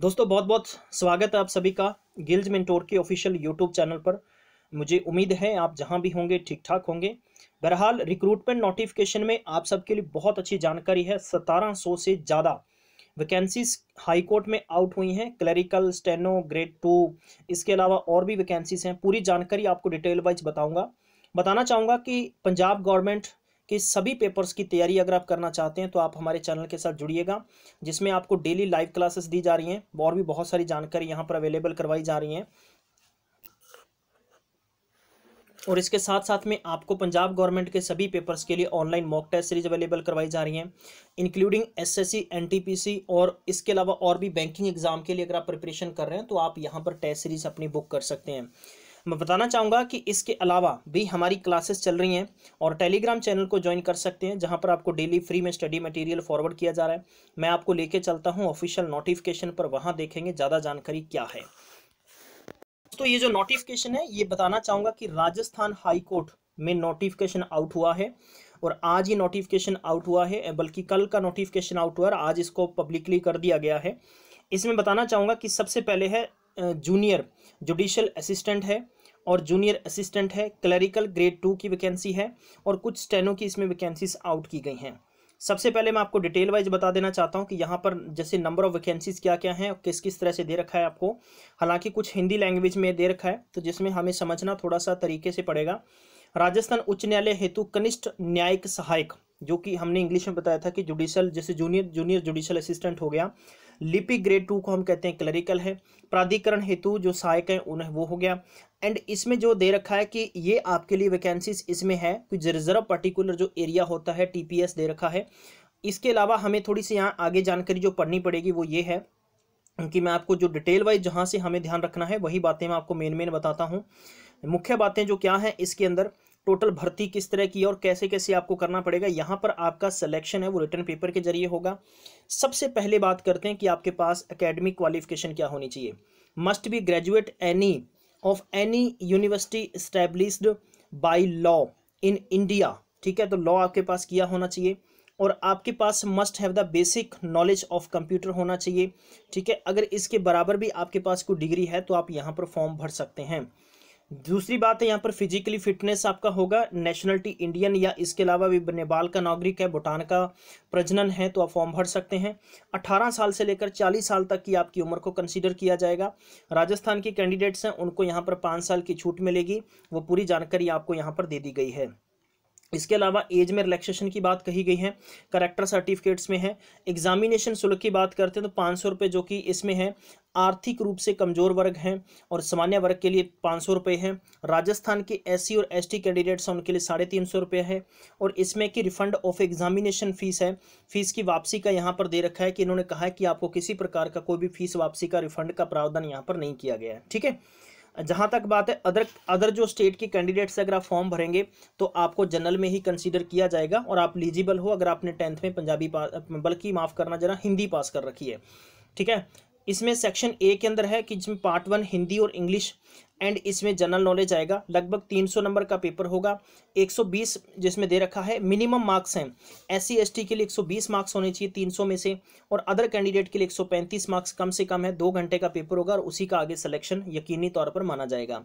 दोस्तों बहुत बहुत स्वागत है आप सभी का गिल्ज मिनटोर के ऑफिशियल यूट्यूब चैनल पर मुझे उम्मीद है आप जहां भी होंगे ठीक ठाक होंगे बहरहाल रिक्रूटमेंट नोटिफिकेशन में आप सबके लिए बहुत अच्छी जानकारी है सतारह सौ से ज़्यादा वैकेंसीज हाईकोर्ट में आउट हुई हैं क्लरिकल स्टेनो ग्रेड टू इसके अलावा और भी वैकेंसीज हैं पूरी जानकारी आपको डिटेल वाइज बताऊँगा बताना चाहूँगा कि पंजाब गवर्नमेंट के सभी पेपर्स की तैयारी अगर आप करना चाहते हैं तो आप हमारे चैनल के साथ जुड़िएगा जिसमें आपको डेली लाइव क्लासेस दी जा रही हैं और भी बहुत सारी जानकारी यहाँ पर अवेलेबल करवाई जा रही हैं और इसके साथ साथ में आपको पंजाब गवर्नमेंट के सभी पेपर्स के लिए online mock test series available करवाई जा रही हैं इंक्लूडिंग एसएससी एनटीपीसी और इसके अलावा और भी बैंकिंग एग्जाम के लिए अगर आप प्रिपरेशन कर रहे हैं तो आप यहाँ पर टेस्ट सीरीज अपनी बुक कर सकते हैं मैं बताना चाहूँगा कि इसके अलावा भी हमारी क्लासेस चल रही हैं और टेलीग्राम चैनल को ज्वाइन कर सकते हैं जहाँ पर आपको डेली फ्री में स्टडी मटेरियल फॉरवर्ड किया जा रहा है मैं आपको लेके चलता हूँ ऑफिशियल नोटिफिकेशन पर वहाँ देखेंगे ज़्यादा जानकारी क्या है तो ये जो नोटिफिकेशन है ये बताना चाहूँगा कि राजस्थान हाईकोर्ट में नोटिफिकेशन आउट हुआ है और आज ही नोटिफिकेशन आउट हुआ है बल्कि कल का नोटिफिकेशन आउट हुआ और आज इसको पब्लिकली कर दिया गया है इसमें बताना चाहूँगा कि सबसे पहले है जूनियर जुडिशल असिस्टेंट है और जूनियर असिस्टेंट है क्लरिकल ग्रेड टू की वैकेंसी है और कुछ स्टेनो की इसमें वैकेंसीज आउट की गई हैं सबसे पहले मैं आपको डिटेल वाइज बता देना चाहता हूँ कि यहाँ पर जैसे नंबर ऑफ वैकेंसीज क्या क्या हैं और किस किस तरह से दे रखा है आपको हालांकि कुछ हिंदी लैंग्वेज में दे रखा है तो जिसमें हमें समझना थोड़ा सा तरीके से पड़ेगा राजस्थान उच्च न्यायालय हेतु कनिष्ठ न्यायिक सहायक जो कि हमने इंग्लिश में बताया था कि जुडिशल जैसे जूनियर जूनियर जुडिशल असिस्टेंट हो गया लिपि ग्रेड टू को हम कहते हैं क्लरिकल है प्राधिकरण हेतु जो सहायक है उन्हें वो हो गया एंड इसमें जो दे रखा है कि ये आपके लिए वैकेंसीज इसमें है कुछ रिजर्व पर्टिकुलर जो एरिया होता है टीपीएस दे रखा है इसके अलावा हमें थोड़ी सी यहाँ आगे जानकारी जो पढ़नी पड़ेगी वो ये है कि मैं आपको जो डिटेल वाइज जहाँ से हमें ध्यान रखना है वही बातें मैं आपको मेन मेन बताता हूँ मुख्य बातें जो क्या हैं इसके अंदर टोटल भर्ती किस तरह की और कैसे कैसे आपको करना पड़ेगा यहाँ पर आपका सिलेक्शन है वो रिटर्न पेपर के जरिए होगा सबसे पहले बात करते हैं कि आपके पास एकेडमिक क्वालिफिकेशन क्या होनी चाहिए must be graduate any of any university established by law in India ठीक है तो लॉ आपके पास किया होना चाहिए और आपके पास must have the basic knowledge of computer होना चाहिए ठीक है अगर इसके बराबर भी आपके पास कोई डिग्री है तो आप यहाँ पर फॉर्म भर सकते हैं दूसरी बात है यहाँ पर फिजिकली फिटनेस आपका होगा नेशनलिटी इंडियन या इसके अलावा भी नेपाल का नागरिक है भूटान का प्रजनन है तो आप फॉर्म भर सकते हैं 18 साल से लेकर 40 साल तक की आपकी उम्र को कंसीडर किया जाएगा राजस्थान के कैंडिडेट्स हैं उनको यहाँ पर पाँच साल की छूट मिलेगी वो पूरी जानकारी आपको यहाँ पर दे दी गई है इसके अलावा एज में रिलैक्सेशन की बात कही गई है करेक्टर सर्टिफिकेट्स में है एग्जामिनेशन शुल्क की बात करते हैं तो पाँच सौ रुपये जो कि इसमें है आर्थिक रूप से कमज़ोर वर्ग हैं और सामान्य वर्ग के लिए पाँच सौ रुपये हैं राजस्थान के एस और एसटी कैंडिडेट्स हैं उनके लिए साढ़े तीन सौ रुपये है और इसमें कि रिफंड ऑफ एग्जामिनेशन फ़ीस है फ़ीस की वापसी का यहाँ पर दे रखा है कि इन्होंने कहा है कि आपको किसी प्रकार का कोई भी फीस वापसी का रिफंड का प्रावधान यहाँ पर नहीं किया गया है ठीक है जहाँ तक बात है अदर अदर जो स्टेट के कैंडिडेट से अगर आप फॉर्म भरेंगे तो आपको जनरल में ही कंसीडर किया जाएगा और आप एलिजिबल हो अगर आपने टेंथ में पंजाबी पास बल्कि माफ़ करना जरा हिंदी पास कर रखी है ठीक है इसमें सेक्शन ए के अंदर है कि जिसमें पार्ट वन हिंदी और इंग्लिश एंड इसमें जनरल नॉलेज आएगा लगभग 300 नंबर का पेपर होगा 120 जिसमें दे रखा है मिनिमम मार्क्स हैं एस सी के लिए 120 मार्क्स होने चाहिए 300 में से और अदर कैंडिडेट के लिए 135 मार्क्स कम से कम है दो घंटे का पेपर होगा और उसी का आगे सिलेक्शन यकीनी तौर पर माना जाएगा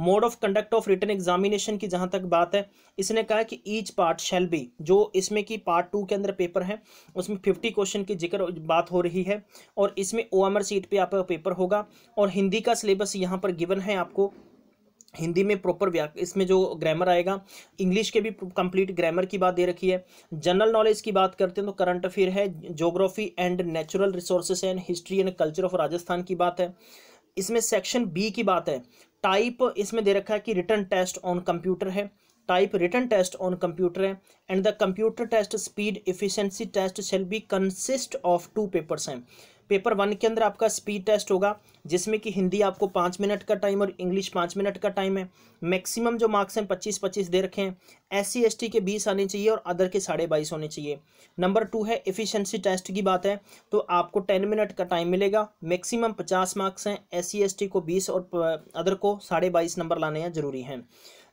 mode of conduct of written examination की जहाँ तक बात है इसने कहा कि ईच पार्ट शेल बी जो इसमें कि पार्ट टू के अंदर पेपर है उसमें फिफ्टी क्वेश्चन की जिक्र बात हो रही है और इसमें ओ सीट पर आपका पेपर होगा और हिंदी का सिलेबस यहाँ पर गिवन है आपको को हिंदी में प्रॉपर व्या इसमें जो ग्रामर आएगा इंग्लिश के भी कंप्लीट ग्रामर की बात दे रखी है जनरल नॉलेज की बात करते हैं तो करंट अफेयर है geography and natural resources and history and culture of Rajasthan की बात है इसमें सेक्शन बी की बात है टाइप इसमें दे रखा है कि रिटर्न टेस्ट ऑन कंप्यूटर है type written test on computer है and the computer test speed efficiency test shall be consist of two papers हैं पेपर वन के अंदर आपका स्पीड टेस्ट होगा जिसमें कि हिंदी आपको पाँच मिनट का टाइम और इंग्लिश पाँच मिनट का टाइम है मैक्सिमम जो मार्क्स हैं पच्चीस पच्चीस दे रखे हैं एस सी के बीस आने चाहिए और अदर के साढ़े बाईस होने चाहिए नंबर टू है एफिशिएंसी टेस्ट की बात है तो आपको टेन मिनट का टाइम मिलेगा मैक्सिमम पचास मार्क्स हैं एस सी को बीस और अदर को साढ़े बाईस नंबर लाने हैं जरूरी हैं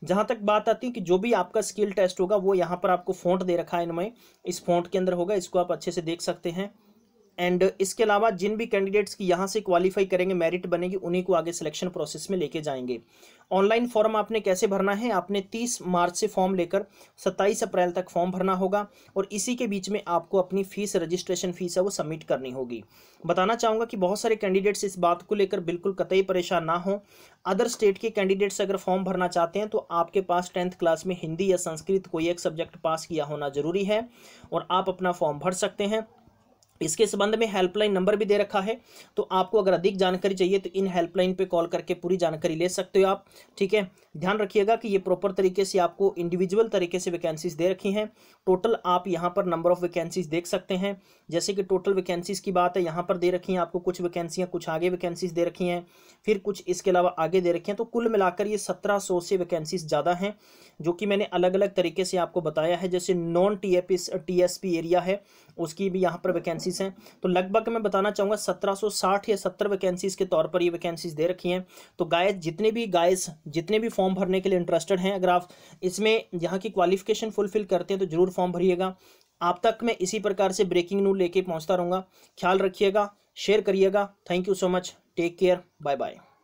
जहाँ तक बात आती है कि जो भी आपका स्किल टेस्ट होगा वो यहाँ पर आपको फोन दे रखा है इनमें इस फोन के अंदर होगा इसको आप अच्छे से देख सकते हैं एंड इसके अलावा जिन भी कैंडिडेट्स की यहाँ से क्वालिफाई करेंगे मेरिट बनेगी उन्हीं को आगे सिलेक्शन प्रोसेस में लेके जाएंगे ऑनलाइन फॉर्म आपने कैसे भरना है आपने 30 मार्च से फॉर्म लेकर 27 अप्रैल तक फॉर्म भरना होगा और इसी के बीच में आपको अपनी फ़ीस रजिस्ट्रेशन फ़ीस है वो सबमिट करनी होगी बताना चाहूँगा कि बहुत सारे कैंडिडेट्स इस बात को लेकर बिल्कुल कतई परेशान ना हो अदर स्टेट के कैंडिडेट्स अगर फॉर्म भरना चाहते हैं तो आपके पास टेंथ क्लास में हिंदी या संस्कृत कोई एक सब्जेक्ट पास किया होना ज़रूरी है और आप अपना फॉर्म भर सकते हैं इसके संबंध में हेल्पलाइन नंबर भी दे रखा है तो आपको अगर अधिक जानकारी चाहिए तो इन हेल्पलाइन पे कॉल करके पूरी जानकारी ले सकते हो आप ठीक है ध्यान रखिएगा कि ये प्रॉपर तरीके से आपको इंडिविजुअल तरीके से वैकेंसीज दे रखी हैं टोटल आप यहाँ पर नंबर ऑफ वैकेंसीज देख सकते हैं जैसे कि टोटल वैकेंसीज की बात है यहाँ पर दे रखी हैं आपको कुछ वैकेंसियाँ कुछ आगे वैकेंसीज दे रखी हैं फिर कुछ इसके अलावा आगे दे रखी हैं तो कुल मिलाकर ये सत्रह सौ से वैकेंसीज ज़्यादा हैं जो कि मैंने अलग अलग तरीके से आपको बताया है जैसे नॉन टी एस एरिया है उसकी भी यहाँ पर वैकेंसी वैकेंसीज हैं तो लगभग मैं बताना चाहूँगा 1760 या 70 वैकेंसीज के तौर पर ये वैकेंसीज दे रखी हैं तो गाय जितने भी गायस जितने भी फॉर्म भरने के लिए इंटरेस्टेड हैं अगर आप इसमें यहाँ की क्वालिफिकेशन फुलफिल करते हैं तो ज़रूर फॉर्म भरिएगा आप तक मैं इसी प्रकार से ब्रेकिंग न्यूज लेके पहुँचता रहूँगा ख्याल रखिएगा शेयर करिएगा thank you so much take care bye bye